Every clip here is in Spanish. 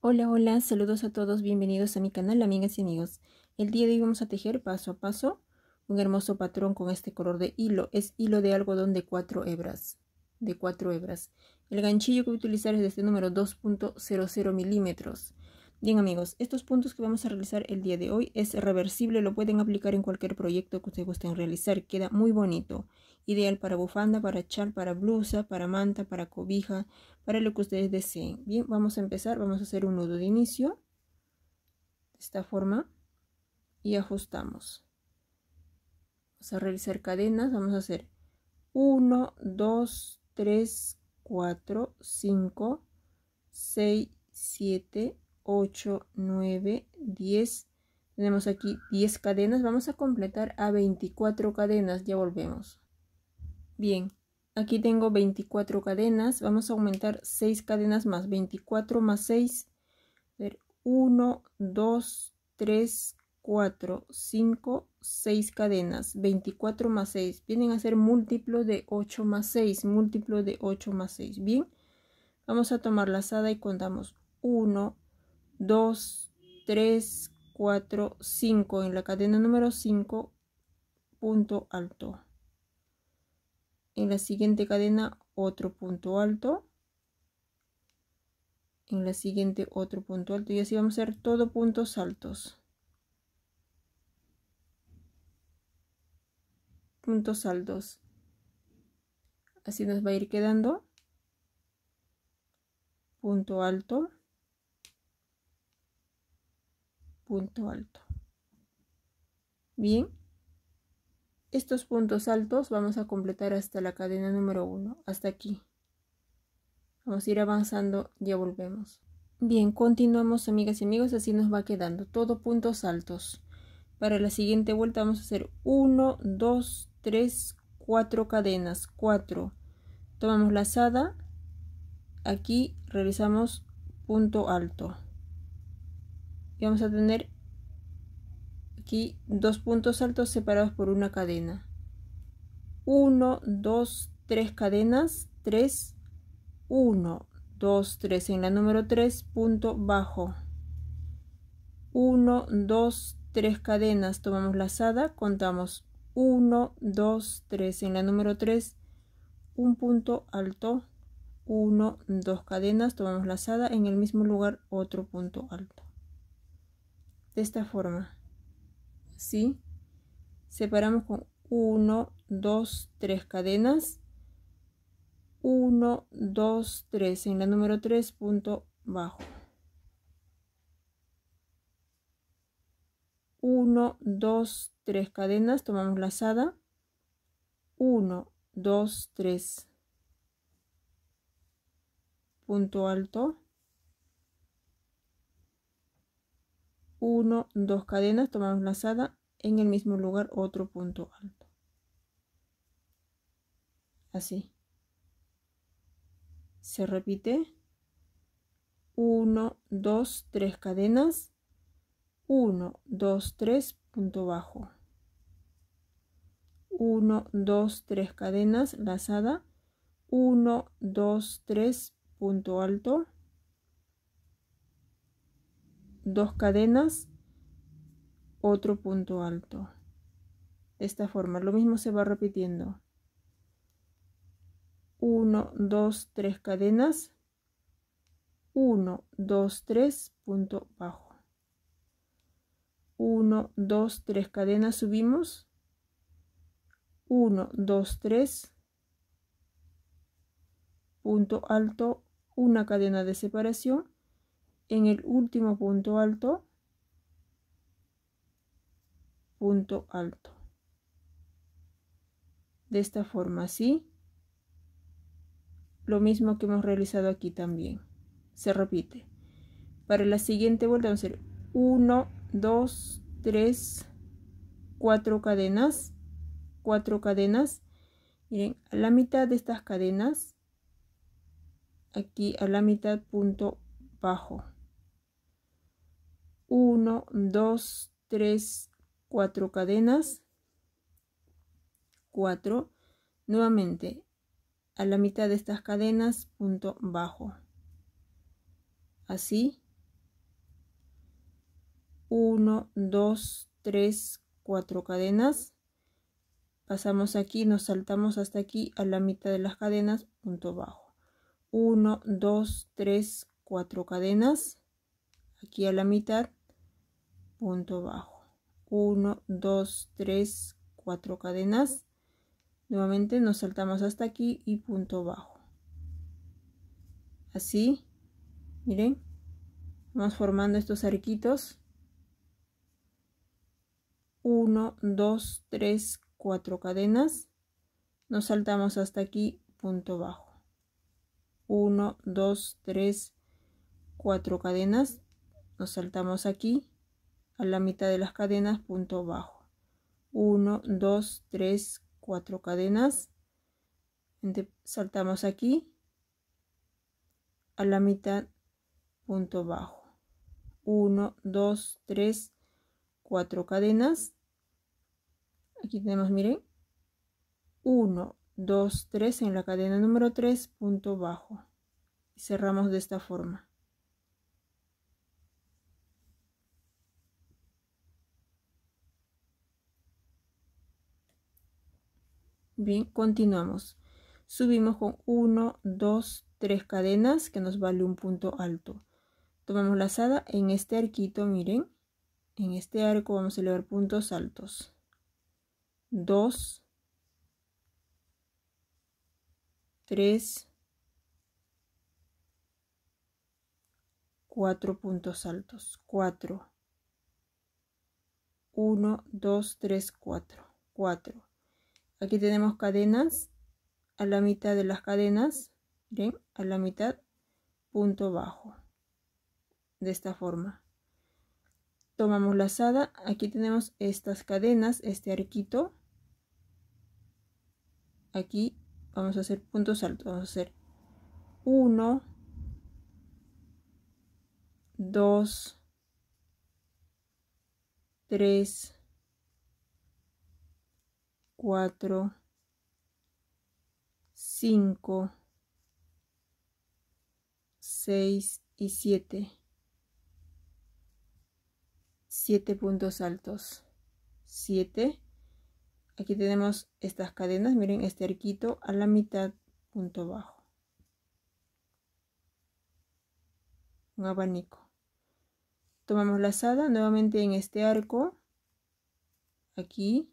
Hola, hola, saludos a todos, bienvenidos a mi canal, amigas y amigos. El día de hoy vamos a tejer paso a paso un hermoso patrón con este color de hilo. Es hilo de algodón de 4 hebras, de 4 hebras. El ganchillo que voy a utilizar es de este número 2.00 milímetros. Bien amigos, estos puntos que vamos a realizar el día de hoy es reversible, lo pueden aplicar en cualquier proyecto que ustedes gusten realizar, queda muy bonito. Ideal para bufanda, para chal, para blusa, para manta, para cobija, para lo que ustedes deseen. Bien, vamos a empezar, vamos a hacer un nudo de inicio, de esta forma, y ajustamos. Vamos a realizar cadenas, vamos a hacer 1, 2, 3, 4, 5, 6, 7, 8, 9, 10. Tenemos aquí 10 cadenas. Vamos a completar a 24 cadenas. Ya volvemos. Bien, aquí tengo 24 cadenas. Vamos a aumentar 6 cadenas más. 24 más 6. 1, 2, 3, 4, 5, 6 cadenas. 24 más 6. Vienen a ser múltiplo de 8 más 6. Múltiplo de 8 más 6. Bien. Vamos a tomar la lazada y contamos 1, 2, 3, 4, 5 en la cadena número 5, punto alto. En la siguiente cadena otro punto alto. En la siguiente otro punto alto y así vamos a hacer todo puntos altos. Puntos altos. Así nos va a ir quedando punto alto punto alto. Bien, estos puntos altos vamos a completar hasta la cadena número uno hasta aquí. Vamos a ir avanzando, ya volvemos. Bien, continuamos amigas y amigos, así nos va quedando, todo puntos altos. Para la siguiente vuelta vamos a hacer 1, 2, 3, 4 cadenas, 4. Tomamos la lazada, aquí realizamos punto alto y vamos a tener aquí dos puntos altos separados por una cadena 1 2 3 cadenas 3 1 2 3 en la número 3 punto bajo 1 2 3 cadenas tomamos lazada contamos 1 2 3 en la número 3 un punto alto 1 2 cadenas tomamos lazada en el mismo lugar otro punto alto de esta forma. ¿Sí? Separamos con 1, 2, 3 cadenas. 1, 2, 3. En la número 3, punto bajo. 1, 2, 3 cadenas. Tomamos lazada. 1, 2, 3. Punto alto. 1, 2 cadenas, tomamos lazada, en el mismo lugar otro punto alto. Así. Se repite. 1, 2, 3 cadenas. 1, 2, 3, punto bajo. 1, 2, 3 cadenas, lazada. 1, 2, 3, punto alto dos cadenas, otro punto alto. De esta forma, lo mismo se va repitiendo. 1, 2, 3 cadenas, 1, 2, 3, punto bajo. 1, 2, 3 cadenas, subimos. 1, 2, 3, punto alto, una cadena de separación en el último punto alto, punto alto. De esta forma, así. Lo mismo que hemos realizado aquí también. Se repite. Para la siguiente vuelta vamos a hacer 1, 2, 3, 4 cadenas, 4 cadenas. Miren, a la mitad de estas cadenas, aquí a la mitad punto bajo. 1, 2, 3, 4 cadenas, 4, nuevamente a la mitad de estas cadenas, punto bajo, así, 1, 2, 3, 4 cadenas, pasamos aquí, nos saltamos hasta aquí a la mitad de las cadenas, punto bajo, 1, 2, 3, 4 cadenas, aquí a la mitad, punto bajo 1 2 3 4 cadenas nuevamente nos saltamos hasta aquí y punto bajo así miren vamos formando estos arquitos 1 2 3 4 cadenas nos saltamos hasta aquí punto bajo 1 2 3 4 cadenas nos saltamos aquí a la mitad de las cadenas punto bajo 1 2 3 4 cadenas saltamos aquí a la mitad punto bajo 1 2 3 4 cadenas aquí tenemos miren 1 2 3 en la cadena número 3 punto bajo y cerramos de esta forma Bien, continuamos. Subimos con 1, 2, 3 cadenas que nos vale un punto alto. Tomamos la lazada en este arquito, miren. En este arco vamos a elevar puntos altos. 2, 3, 4 puntos altos. 4, 1, 2, 3, 4, 4 aquí tenemos cadenas a la mitad de las cadenas bien a la mitad punto bajo de esta forma tomamos la lazada aquí tenemos estas cadenas este arquito aquí vamos a hacer puntos altos vamos a hacer 1 2 3 4 5 6 y 7 Siete puntos altos. 7 Aquí tenemos estas cadenas, miren este arquito a la mitad, punto bajo. Un abanico. Tomamos la lazada nuevamente en este arco, aquí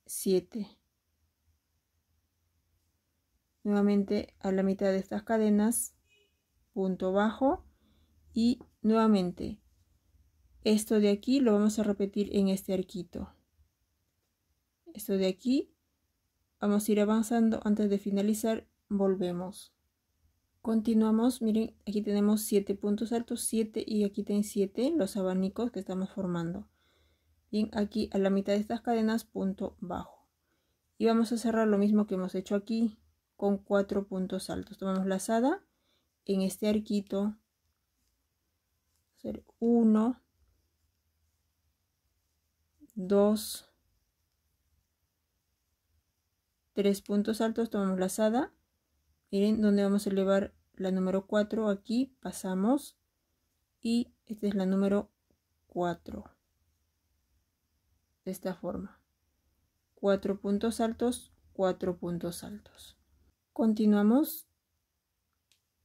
7 nuevamente a la mitad de estas cadenas punto bajo y nuevamente esto de aquí lo vamos a repetir en este arquito esto de aquí vamos a ir avanzando antes de finalizar volvemos continuamos miren aquí tenemos 7 puntos altos 7 y aquí ten 7 los abanicos que estamos formando y aquí a la mitad de estas cadenas punto bajo y vamos a cerrar lo mismo que hemos hecho aquí con cuatro puntos altos tomamos lazada en este arquito hacer 1 2 tres puntos altos tomamos lazada miren donde vamos a elevar la número 4 aquí pasamos y esta es la número 4 de esta forma. Cuatro puntos altos, cuatro puntos altos. Continuamos.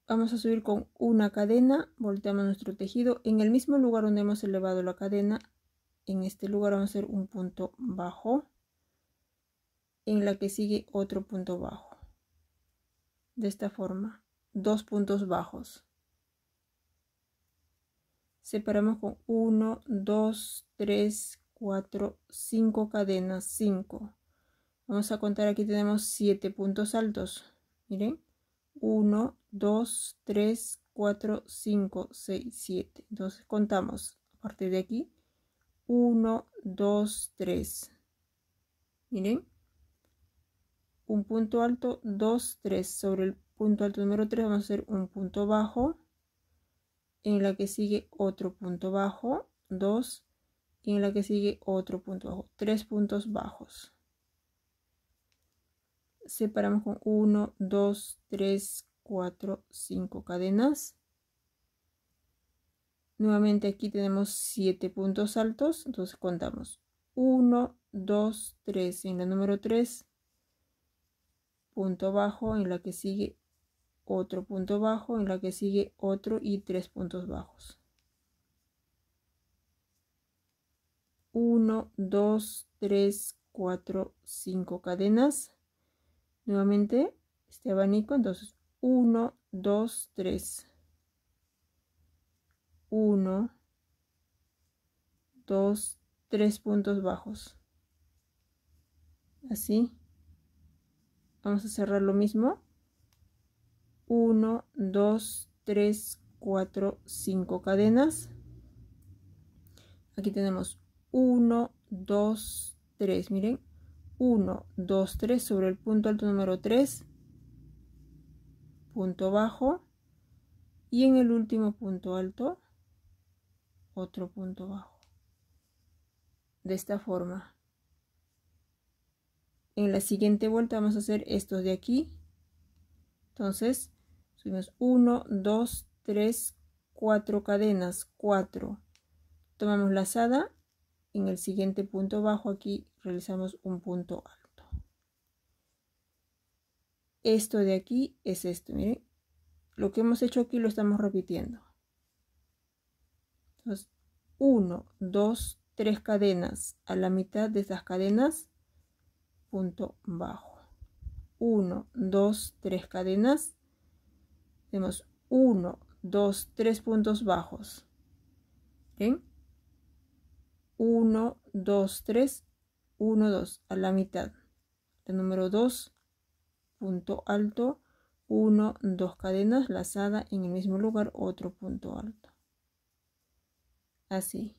Vamos a subir con una cadena, volteamos nuestro tejido en el mismo lugar donde hemos elevado la cadena. En este lugar vamos a hacer un punto bajo, en la que sigue otro punto bajo. De esta forma, dos puntos bajos separamos con uno dos tres 4, 5 cadenas, 5. Vamos a contar, aquí tenemos 7 puntos altos. Miren, 1, 2, 3, 4, 5, 6, 7. Entonces contamos a partir de aquí. 1, 2, 3. Miren. Un punto alto, 2, 3. Sobre el punto alto número 3 vamos a hacer un punto bajo. En la que sigue otro punto bajo, 2, y en la que sigue otro punto bajo, tres puntos bajos. Separamos con 1, 2, 3, 4, 5 cadenas. Nuevamente aquí tenemos 7 puntos altos, entonces contamos 1, 2, 3 en la número 3, punto bajo, en la que sigue otro punto bajo, en la que sigue otro y tres puntos bajos. 1, 2, 3, 4, 5 cadenas. Nuevamente este abanico, entonces 1, 2, 3. 1, 2, 3 puntos bajos. Así. Vamos a cerrar lo mismo. 1, 2, 3, 4, 5 cadenas. Aquí tenemos 1, 2, 3. Miren, 1, 2, 3 sobre el punto alto número 3, punto bajo. Y en el último punto alto, otro punto bajo. De esta forma. En la siguiente vuelta vamos a hacer estos de aquí. Entonces, subimos 1, 2, 3, 4 cadenas, 4. Tomamos lazada en el siguiente punto bajo aquí realizamos un punto alto esto de aquí es esto miren lo que hemos hecho aquí lo estamos repitiendo entonces 1 2 3 cadenas a la mitad de esas cadenas punto bajo 1 2 3 cadenas tenemos 1 2 3 puntos bajos ¿Ven? 1, 2, 3, 1, 2 a la mitad. La número 2, punto alto, 1, 2 cadenas lazada en el mismo lugar, otro punto alto. Así.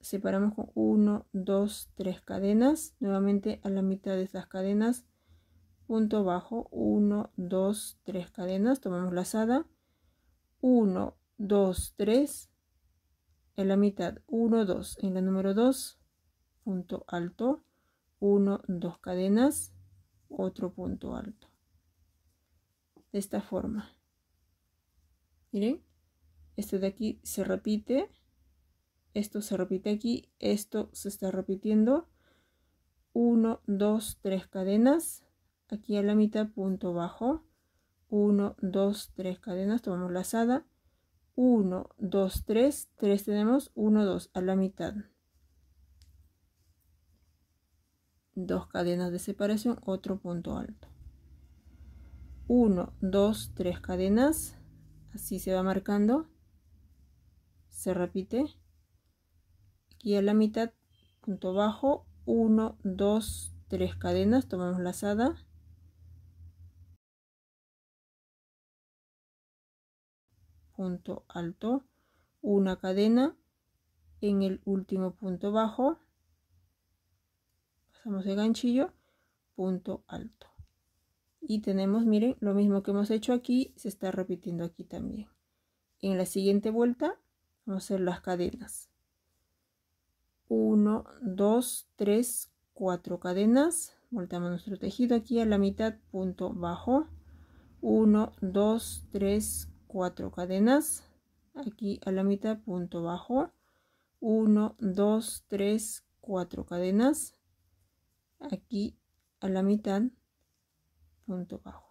Separamos con 1, 2, 3 cadenas. Nuevamente a la mitad de estas cadenas, punto bajo, 1, 2, 3 cadenas. Tomamos lazada. 1, 2, 3 en la mitad 1 2 en la número 2 punto alto 1 2 cadenas otro punto alto de esta forma miren esto de aquí se repite esto se repite aquí esto se está repitiendo 1 2 3 cadenas aquí a la mitad punto bajo 1 2 3 cadenas tomamos la asada. 1, 2, 3, 3 tenemos 1, 2 a la mitad. Dos cadenas de separación, otro punto alto. 1, 2, 3 cadenas, así se va marcando. Se repite. Aquí a la mitad, punto bajo, 1, 2, 3 cadenas, tomamos la lazada. punto alto, una cadena en el último punto bajo, pasamos el ganchillo, punto alto. Y tenemos, miren, lo mismo que hemos hecho aquí, se está repitiendo aquí también. En la siguiente vuelta vamos a hacer las cadenas. 1, 2, 3, 4 cadenas. Voltamos nuestro tejido aquí a la mitad, punto bajo. 1, 2, 3, cuatro cadenas aquí a la mitad punto bajo 1 2 3 4 cadenas aquí a la mitad punto bajo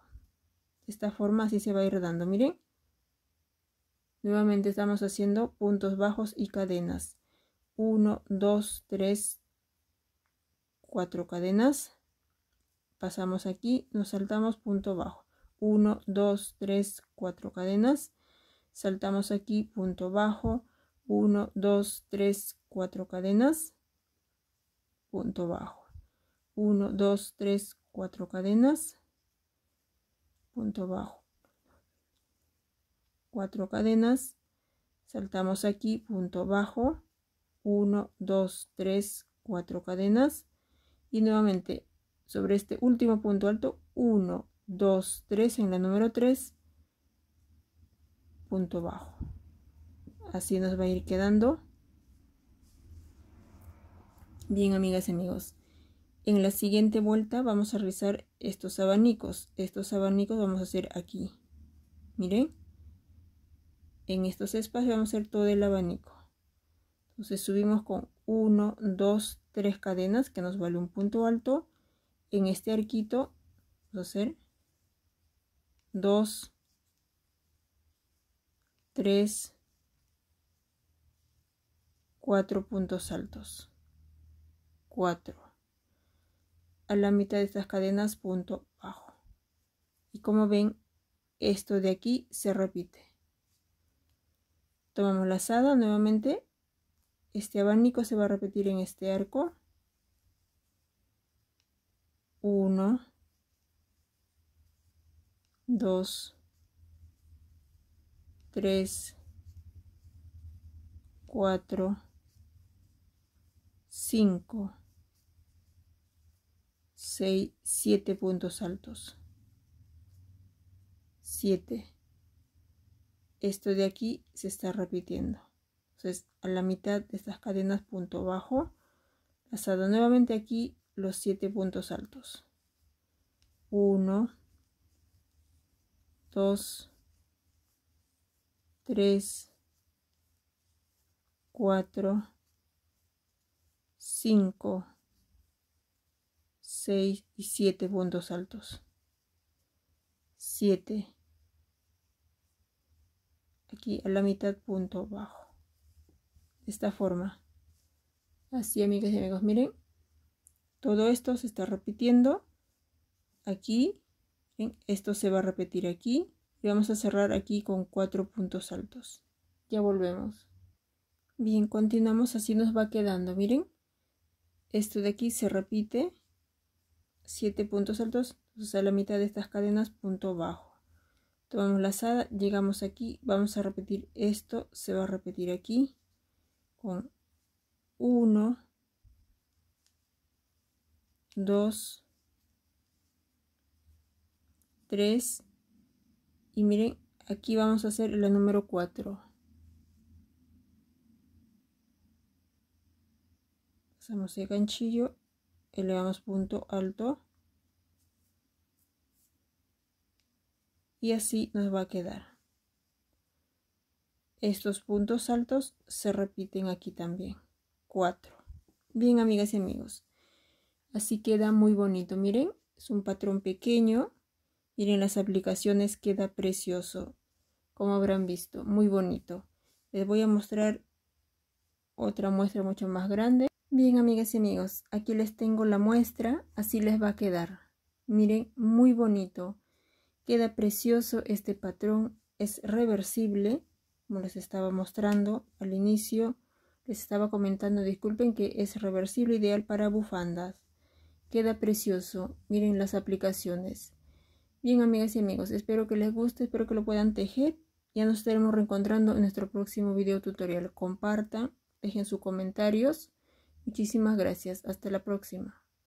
de esta forma así se va a ir dando miren nuevamente estamos haciendo puntos bajos y cadenas 1 2 3 4 cadenas pasamos aquí nos saltamos punto bajo 1, 2, 3, 4 cadenas. Saltamos aquí, punto bajo, 1, 2, 3, 4 cadenas, punto bajo. 1, 2, 3, 4 cadenas, punto bajo. 4 cadenas, saltamos aquí, punto bajo, 1, 2, 3, 4 cadenas. Y nuevamente sobre este último punto alto, 1, 2, 3 en la número 3, punto bajo. Así nos va a ir quedando. Bien, amigas y amigos. En la siguiente vuelta vamos a realizar estos abanicos. Estos abanicos vamos a hacer aquí. Miren. En estos espacios vamos a hacer todo el abanico. Entonces subimos con 1, 2, 3 cadenas que nos vale un punto alto. En este arquito vamos a hacer 2, 3, 4 puntos altos. 4. A la mitad de estas cadenas, punto bajo. Y como ven, esto de aquí se repite. Tomamos la lazada nuevamente. Este abanico se va a repetir en este arco. 1 2, 3, 4, 5, 6, 7 puntos altos. 7. Esto de aquí se está repitiendo. Entonces, a la mitad de estas cadenas, punto bajo, pasado nuevamente aquí los siete puntos altos. 1, 2, 3, 4, 5, 6 y 7 puntos altos. 7. Aquí a la mitad punto bajo. De esta forma. Así, amigas y amigos, miren. Todo esto se está repitiendo aquí esto se va a repetir aquí y vamos a cerrar aquí con cuatro puntos altos. Ya volvemos. Bien, continuamos así nos va quedando, miren. Esto de aquí se repite, siete puntos altos, a la mitad de estas cadenas, punto bajo. Tomamos la lazada, llegamos aquí, vamos a repetir esto, se va a repetir aquí con 1, 2, 3 y miren aquí vamos a hacer la número 4 pasamos el ganchillo elevamos punto alto y así nos va a quedar estos puntos altos se repiten aquí también 4 bien amigas y amigos así queda muy bonito miren es un patrón pequeño miren las aplicaciones queda precioso, como habrán visto, muy bonito. Les voy a mostrar otra muestra mucho más grande. Bien, amigas y amigos, aquí les tengo la muestra, así les va a quedar. Miren, muy bonito. Queda precioso este patrón, es reversible, como les estaba mostrando al inicio. Les estaba comentando, disculpen, que es reversible, ideal para bufandas. Queda precioso, miren las aplicaciones. Bien, amigas y amigos, espero que les guste, espero que lo puedan tejer. Ya nos estaremos reencontrando en nuestro próximo video tutorial. Compartan, dejen sus comentarios. Muchísimas gracias. Hasta la próxima.